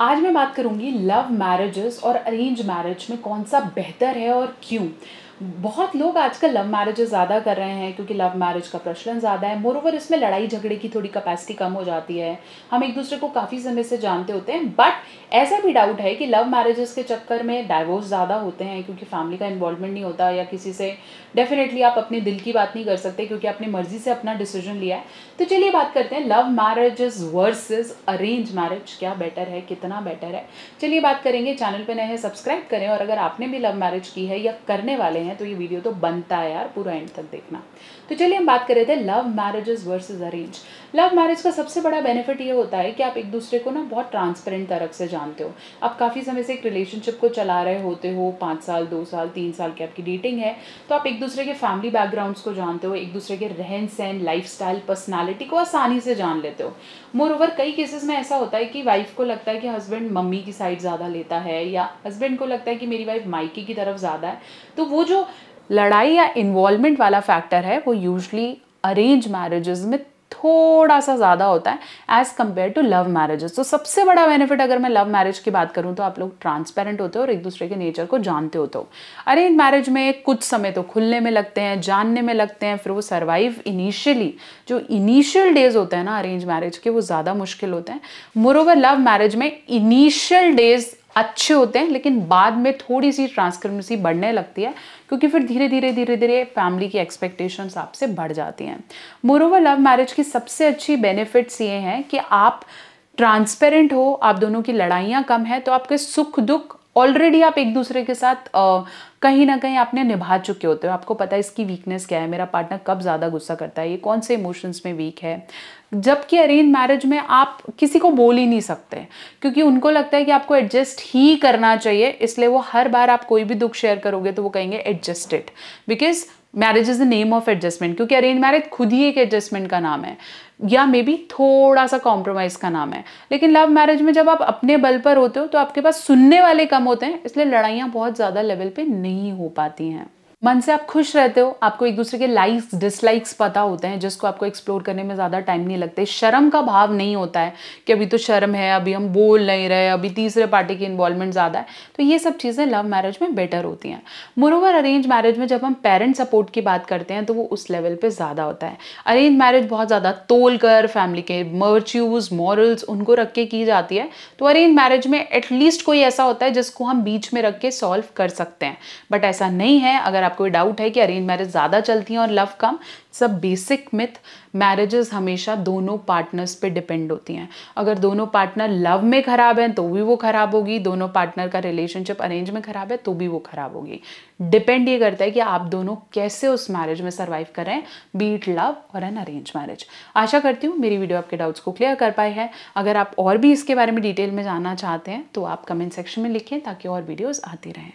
आज मैं बात करूंगी लव मैरिजेस और अरेंज मैरिज में कौन सा बेहतर है और क्यों बहुत लोग आजकल लव मैरिज ज़्यादा कर रहे हैं क्योंकि लव मैरिज का प्रचलन ज़्यादा है मोर ओवर इसमें लड़ाई झगड़े की थोड़ी कैपेसिटी कम हो जाती है हम एक दूसरे को काफ़ी समय से जानते होते हैं बट ऐसा भी डाउट है कि लव मैरिजेस के चक्कर में डाइवोर्स ज़्यादा होते हैं क्योंकि फैमिली का इन्वॉल्वमेंट नहीं होता या किसी से डेफिनेटली आप अपने दिल की बात नहीं कर सकते क्योंकि आपने मर्जी से अपना डिसीजन लिया है तो चलिए बात करते हैं love marriage versus arrange marriage क्या बेटर है कितना बेटर है चलिए बात करेंगे चैनल पर नए हैं सब्सक्राइब करें और अगर आपने भी लव मैरिज की है या करने वाले हैं हैं तो ये वीडियो तो बनता है यार पूरा एंड तक देखना तो चलिए हम बात कर रहे थे love marriages versus arrange love marriage का सबसे बड़ा बेनिफिट ये होता है कि आप एक दूसरे को ना बहुत ट्रांसपेरेंट तरह से जानते हो आप काफ़ी समय से एक रिलेशनशिप को चला रहे होते हो पाँच साल दो साल तीन साल की आपकी डेटिंग है तो आप एक दूसरे के फैमिली बैकग्राउंड्स को जानते हो एक दूसरे के रहन सहन लाइफ स्टाइल को आसानी से जान लेते हो मोर ओवर कई केसेस में ऐसा होता है कि वाइफ को लगता है कि हस्बैंड मम्मी की साइड ज़्यादा लेता है या हस्बैंड को लगता है कि मेरी वाइफ माइके की तरफ ज़्यादा है तो वो जो लड़ाई या इन्वॉल्वमेंट वाला फैक्टर है वो यूजली अरेंज मैरिजेस में थोड़ा सा ज़्यादा होता है as compare to love marriages तो सबसे बड़ा बेनिफिट अगर मैं लव मैरिज की बात करूँ तो आप लोग ट्रांसपेरेंट होते हो और एक दूसरे के नेचर को जानते होते हो अरेंज मैरिज में कुछ समय तो खुलने में लगते हैं जानने में लगते हैं फिर वो सर्वाइव इनिशियली जो इनिशियल डेज होते हैं ना अरेंज मैरिज के वो ज़्यादा मुश्किल होते हैं मोर ओवर लव मैरिज में इनिशियल डेज अच्छे होते हैं लेकिन बाद में थोड़ी सी ट्रांसक्रिमेंसी बढ़ने लगती है क्योंकि फिर धीरे धीरे धीरे धीरे फैमिली की एक्सपेक्टेशंस आपसे बढ़ जाती हैं मोरोवर लव मैरिज की सबसे अच्छी बेनिफिट्स ये हैं कि आप ट्रांसपेरेंट हो आप दोनों की लड़ाइयाँ कम है तो आपके सुख दुख ऑलरेडी आप एक दूसरे के साथ कहीं ना कहीं आपने निभा चुके होते हो आपको पता है इसकी वीकनेस क्या है मेरा पार्टनर कब ज़्यादा गुस्सा करता है ये कौन से इमोशंस में वीक है जबकि अरेंज मैरिज में आप किसी को बोल ही नहीं सकते क्योंकि उनको लगता है कि आपको एडजस्ट ही करना चाहिए इसलिए वो हर बार आप कोई भी दुख शेयर करोगे तो वो कहेंगे adjusted because marriage is the name of adjustment क्योंकि अरेंज मैरिज खुद ही एक एडजस्टमेंट का नाम है या मे बी थोड़ा सा कॉम्प्रोमाइज़ का नाम है लेकिन लव मैरिज में जब आप अपने बल पर होते हो तो आपके पास सुनने वाले कम होते हैं इसलिए लड़ाइयाँ बहुत ज़्यादा लेवल पे नहीं हो पाती हैं मन से आप खुश रहते हो आपको एक दूसरे के लाइक्स डिसलाइक्स पता होते हैं जिसको आपको एक्सप्लोर करने में ज़्यादा टाइम नहीं लगता शर्म का भाव नहीं होता है कि अभी तो शर्म है अभी हम बोल नहीं रहे अभी तीसरे पार्टी की इन्वॉल्वमेंट ज़्यादा है तो ये सब चीज़ें लव मैरिज में बेटर होती हैं मोरोवर अरेंज मैरिज में जब हम पेरेंट सपोर्ट की बात करते हैं तो वो उस लेवल पर ज़्यादा होता है अरेंज मैरिज बहुत ज़्यादा तोल कर फैमिली के मर्च्यूज़ मॉरल्स उनको रख के की जाती है तो अरेंज मैरिज में एटलीस्ट कोई ऐसा होता है जिसको हम बीच में रख के सॉल्व कर सकते हैं बट ऐसा नहीं है अगर आपको डाउट है कि अरेंज मैरिज ज़्यादा चलती हैं और लव कम सब बेसिक मिथ मैरिजेस हमेशा दोनों पार्टनर्स पे डिपेंड होती हैं अगर दोनों पार्टनर लव में ख़राब हैं तो भी वो ख़राब होगी दोनों पार्टनर का रिलेशनशिप अरेंज में ख़राब है तो भी वो ख़राब होगी डिपेंड ये करता है कि आप दोनों कैसे उस मैरिज में सर्वाइव करें बीट लव और एन अरेंज मैरिज आशा करती हूँ मेरी वीडियो आपके डाउट्स को क्लियर कर पाए हैं अगर आप और भी इसके बारे में डिटेल में जानना चाहते हैं तो आप कमेंट सेक्शन में लिखें ताकि और वीडियोज़ आती रहें